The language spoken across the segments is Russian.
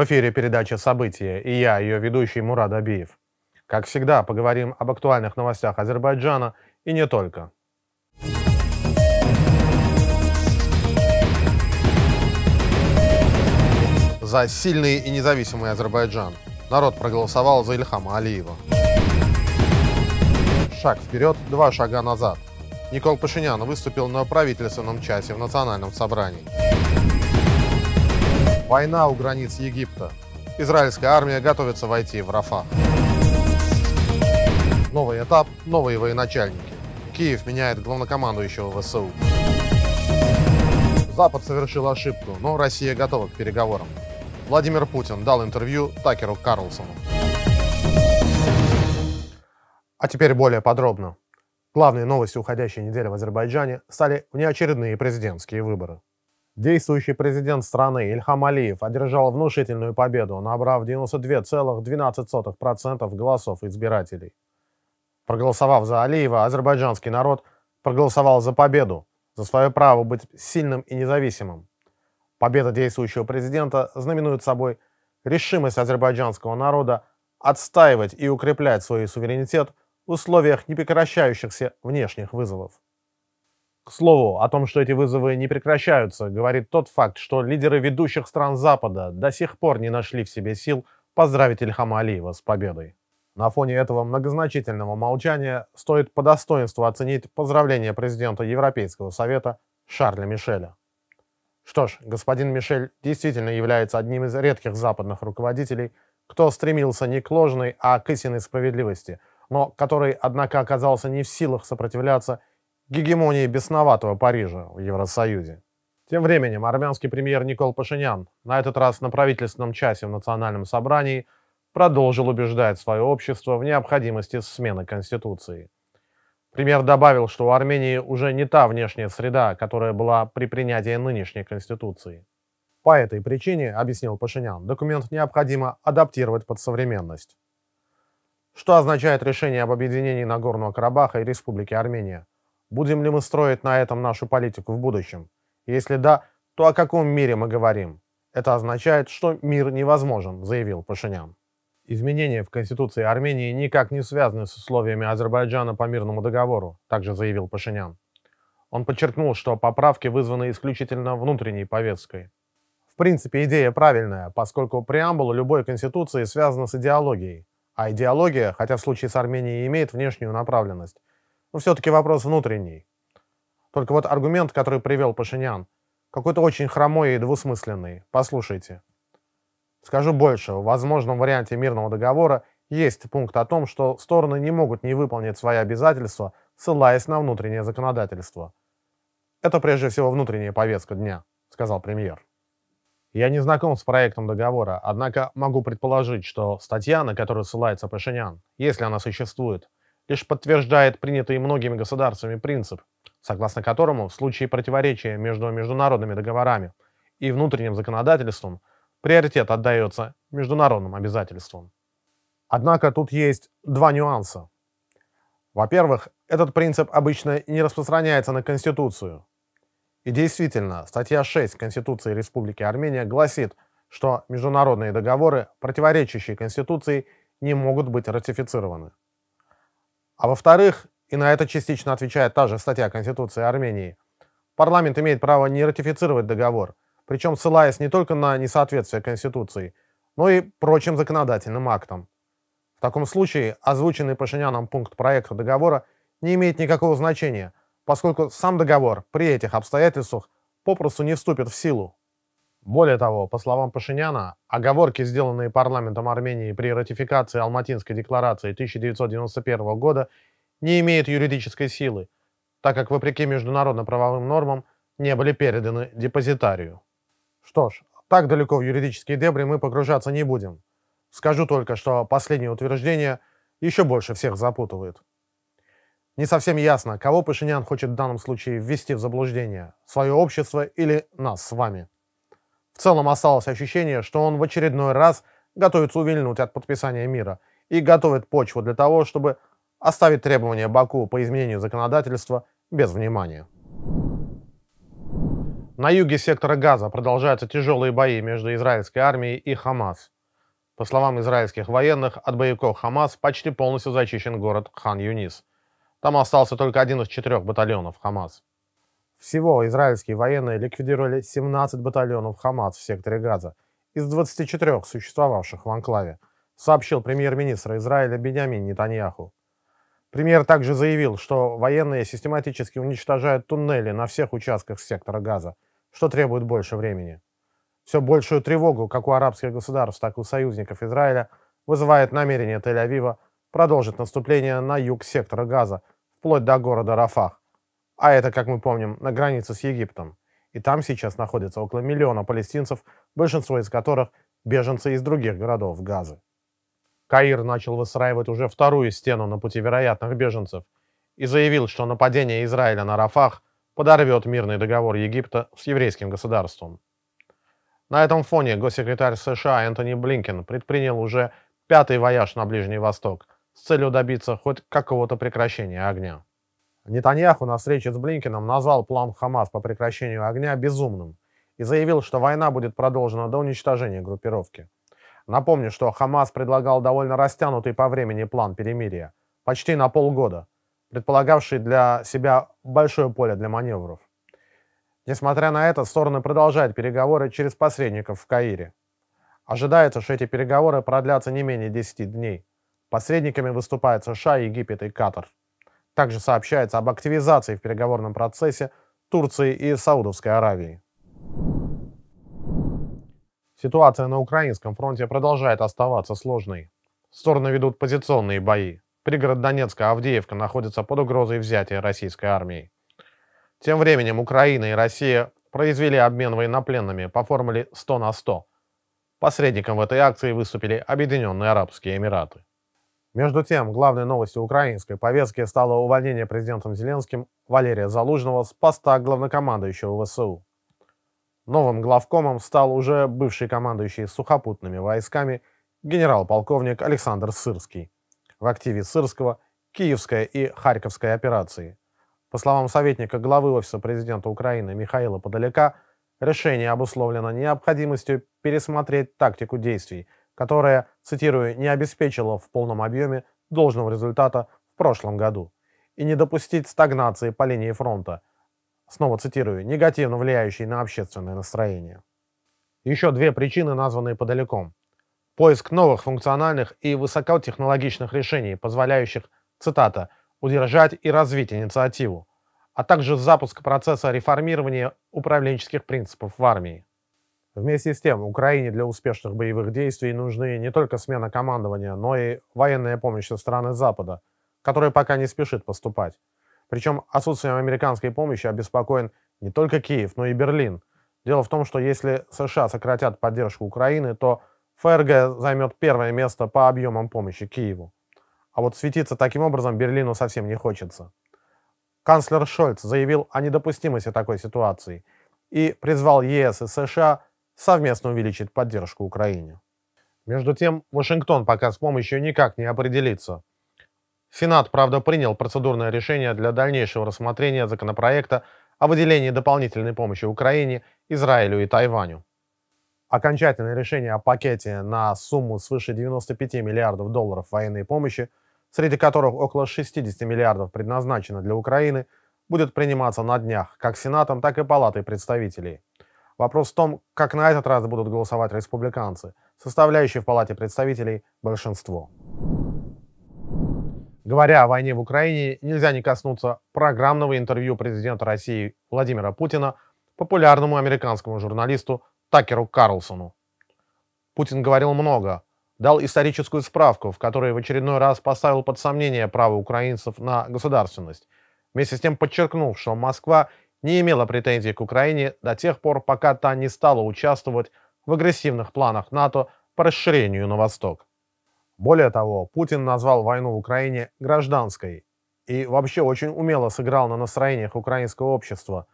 В эфире передача «События» и я, ее ведущий Мурад Абиев. Как всегда, поговорим об актуальных новостях Азербайджана и не только. За сильный и независимый Азербайджан. Народ проголосовал за Ильхама Алиева. Шаг вперед, два шага назад. Никол Пашинян выступил на правительственном часе в Национальном собрании. Война у границ Египта. Израильская армия готовится войти в Рафа. Новый этап, новые военачальники. Киев меняет главнокомандующего ВСУ. Запад совершил ошибку, но Россия готова к переговорам. Владимир Путин дал интервью Такеру Карлсону. А теперь более подробно. Главные новости уходящей недели в Азербайджане стали внеочередные президентские выборы. Действующий президент страны Ильхам Алиев одержал внушительную победу, набрав 92,12% голосов избирателей. Проголосовав за Алиева, азербайджанский народ проголосовал за победу, за свое право быть сильным и независимым. Победа действующего президента знаменует собой решимость азербайджанского народа отстаивать и укреплять свой суверенитет в условиях непрекращающихся внешних вызовов. К слову, о том, что эти вызовы не прекращаются, говорит тот факт, что лидеры ведущих стран Запада до сих пор не нашли в себе сил поздравить Ильхама Алиева с победой. На фоне этого многозначительного молчания стоит по достоинству оценить поздравление президента Европейского совета Шарля Мишеля. Что ж, господин Мишель действительно является одним из редких западных руководителей, кто стремился не к ложной, а к истинной справедливости, но который, однако, оказался не в силах сопротивляться гегемонии бесноватого Парижа в Евросоюзе. Тем временем армянский премьер Никол Пашинян, на этот раз на правительственном часе в Национальном собрании, продолжил убеждать свое общество в необходимости смены Конституции. Премьер добавил, что у Армении уже не та внешняя среда, которая была при принятии нынешней Конституции. По этой причине, объяснил Пашинян, документ необходимо адаптировать под современность. Что означает решение об объединении Нагорного Карабаха и Республики Армения – Будем ли мы строить на этом нашу политику в будущем? Если да, то о каком мире мы говорим? Это означает, что мир невозможен, заявил Пашинян. Изменения в Конституции Армении никак не связаны с условиями Азербайджана по мирному договору, также заявил Пашинян. Он подчеркнул, что поправки вызваны исключительно внутренней повесткой. В принципе, идея правильная, поскольку преамбула любой конституции связана с идеологией. А идеология, хотя в случае с Арменией имеет внешнюю направленность, но ну, все-таки вопрос внутренний. Только вот аргумент, который привел Пашинян, какой-то очень хромой и двусмысленный. Послушайте. Скажу больше. В возможном варианте мирного договора есть пункт о том, что стороны не могут не выполнить свои обязательства, ссылаясь на внутреннее законодательство. Это прежде всего внутренняя повестка дня, сказал премьер. Я не знаком с проектом договора, однако могу предположить, что статья, на которую ссылается Пашинян, если она существует, лишь подтверждает принятый многими государствами принцип, согласно которому в случае противоречия между международными договорами и внутренним законодательством приоритет отдается международным обязательствам. Однако тут есть два нюанса. Во-первых, этот принцип обычно не распространяется на Конституцию. И действительно, статья 6 Конституции Республики Армения гласит, что международные договоры, противоречащие Конституции, не могут быть ратифицированы. А во-вторых, и на это частично отвечает та же статья Конституции Армении, парламент имеет право не ратифицировать договор, причем ссылаясь не только на несоответствие Конституции, но и прочим законодательным актам. В таком случае озвученный Пашиняном пункт проекта договора не имеет никакого значения, поскольку сам договор при этих обстоятельствах попросту не вступит в силу. Более того, по словам Пашиняна, оговорки, сделанные парламентом Армении при ратификации Алматинской декларации 1991 года, не имеют юридической силы, так как, вопреки международно-правовым нормам, не были переданы депозитарию. Что ж, так далеко в юридические дебри мы погружаться не будем. Скажу только, что последнее утверждение еще больше всех запутывает. Не совсем ясно, кого Пашинян хочет в данном случае ввести в заблуждение – свое общество или нас с вами. В целом осталось ощущение, что он в очередной раз готовится увильнуть от подписания мира и готовит почву для того, чтобы оставить требования Баку по изменению законодательства без внимания. На юге сектора Газа продолжаются тяжелые бои между израильской армией и Хамас. По словам израильских военных, от боевиков Хамас почти полностью зачищен город Хан-Юнис. Там остался только один из четырех батальонов Хамас. Всего израильские военные ликвидировали 17 батальонов Хамас в секторе Газа из 24 существовавших в анклаве, сообщил премьер-министр Израиля Бениамин Нетаньяху. Премьер также заявил, что военные систематически уничтожают туннели на всех участках сектора Газа, что требует больше времени. Все большую тревогу как у арабских государств, так и у союзников Израиля вызывает намерение Тель-Авива продолжить наступление на юг сектора Газа, вплоть до города Рафах, а это, как мы помним, на границе с Египтом. И там сейчас находится около миллиона палестинцев, большинство из которых – беженцы из других городов Газы. Каир начал выстраивать уже вторую стену на пути вероятных беженцев и заявил, что нападение Израиля на Рафах подорвет мирный договор Египта с еврейским государством. На этом фоне госсекретарь США Энтони Блинкен предпринял уже пятый вояж на Ближний Восток с целью добиться хоть какого-то прекращения огня. Нетаньяху на встрече с Блинкиным назвал план Хамас по прекращению огня безумным и заявил, что война будет продолжена до уничтожения группировки. Напомню, что Хамас предлагал довольно растянутый по времени план перемирия, почти на полгода, предполагавший для себя большое поле для маневров. Несмотря на это, стороны продолжают переговоры через посредников в Каире. Ожидается, что эти переговоры продлятся не менее 10 дней. Посредниками выступают США, Египет и Катар. Также сообщается об активизации в переговорном процессе Турции и Саудовской Аравии. Ситуация на украинском фронте продолжает оставаться сложной. Стороны ведут позиционные бои. Пригород Донецка Авдеевка находится под угрозой взятия российской армией. Тем временем Украина и Россия произвели обмен военнопленными по формуле 100 на 100. Посредником в этой акции выступили Объединенные Арабские Эмираты. Между тем, главной новостью украинской повестки стало увольнение президентом Зеленским Валерия Залужного с поста главнокомандующего ВСУ. Новым главкомом стал уже бывший командующий сухопутными войсками генерал-полковник Александр Сырский. В активе Сырского – Киевская и Харьковская операции. По словам советника главы Офиса президента Украины Михаила Подоляка, решение обусловлено необходимостью пересмотреть тактику действий – которая, цитирую, не обеспечила в полном объеме должного результата в прошлом году, и не допустить стагнации по линии фронта, снова цитирую, негативно влияющей на общественное настроение. Еще две причины, названные подалеком. Поиск новых функциональных и высокотехнологичных решений, позволяющих, цитата, удержать и развить инициативу, а также запуск процесса реформирования управленческих принципов в армии. Вместе с тем, Украине для успешных боевых действий нужны не только смена командования, но и военная помощь со стороны Запада, которая пока не спешит поступать. Причем отсутствием американской помощи обеспокоен не только Киев, но и Берлин. Дело в том, что если США сократят поддержку Украины, то ФРГ займет первое место по объемам помощи Киеву. А вот светиться таким образом Берлину совсем не хочется. Канцлер Шольц заявил о недопустимости такой ситуации и призвал ЕС и США – совместно увеличит поддержку Украине. Между тем, Вашингтон пока с помощью никак не определится. Сенат, правда, принял процедурное решение для дальнейшего рассмотрения законопроекта о выделении дополнительной помощи Украине, Израилю и Тайваню. Окончательное решение о пакете на сумму свыше 95 миллиардов долларов военной помощи, среди которых около 60 миллиардов предназначено для Украины, будет приниматься на днях как Сенатом, так и Палатой представителей – Вопрос в том, как на этот раз будут голосовать республиканцы, составляющие в Палате представителей большинство. Говоря о войне в Украине, нельзя не коснуться программного интервью президента России Владимира Путина популярному американскому журналисту Такеру Карлсону. Путин говорил много, дал историческую справку, в которой в очередной раз поставил под сомнение право украинцев на государственность, вместе с тем подчеркнул, что Москва не имела претензий к Украине до тех пор, пока та не стала участвовать в агрессивных планах НАТО по расширению на восток. Более того, Путин назвал войну в Украине гражданской и вообще очень умело сыграл на настроениях украинского общества,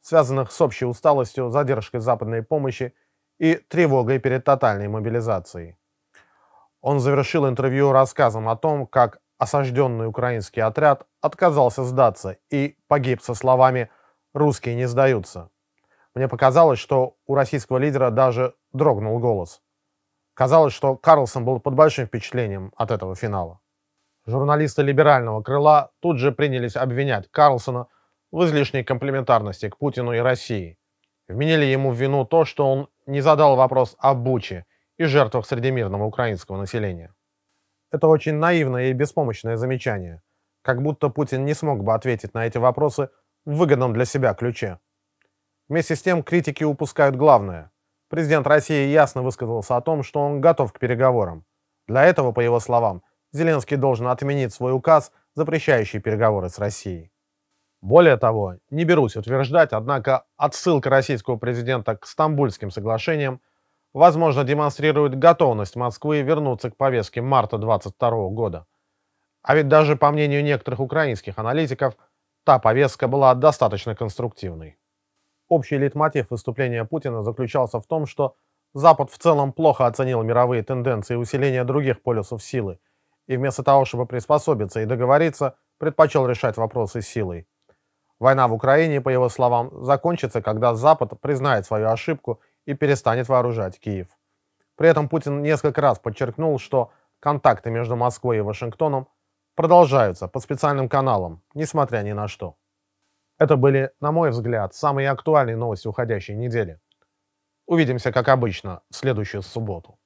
связанных с общей усталостью, задержкой западной помощи и тревогой перед тотальной мобилизацией. Он завершил интервью рассказом о том, как осажденный украинский отряд отказался сдаться и погиб со словами русские не сдаются. Мне показалось, что у российского лидера даже дрогнул голос. Казалось, что Карлсон был под большим впечатлением от этого финала. Журналисты либерального крыла тут же принялись обвинять Карлсона в излишней комплементарности к Путину и России. Вменили ему в вину то, что он не задал вопрос о Буче и жертвах среди мирного украинского населения. Это очень наивное и беспомощное замечание, как будто Путин не смог бы ответить на эти вопросы в выгодном для себя ключе. Вместе с тем критики упускают главное. Президент России ясно высказался о том, что он готов к переговорам. Для этого, по его словам, Зеленский должен отменить свой указ, запрещающий переговоры с Россией. Более того, не берусь утверждать, однако отсылка российского президента к Стамбульским соглашениям возможно демонстрирует готовность Москвы вернуться к повестке марта 22 года. А ведь даже по мнению некоторых украинских аналитиков – Та повестка была достаточно конструктивной. Общий лейтмотив выступления Путина заключался в том, что Запад в целом плохо оценил мировые тенденции усиления других полюсов силы, и вместо того, чтобы приспособиться и договориться, предпочел решать вопросы силой. Война в Украине, по его словам, закончится, когда Запад признает свою ошибку и перестанет вооружать Киев. При этом Путин несколько раз подчеркнул, что контакты между Москвой и Вашингтоном продолжаются по специальным каналам, несмотря ни на что. Это были, на мой взгляд, самые актуальные новости уходящей недели. Увидимся, как обычно, в следующую субботу.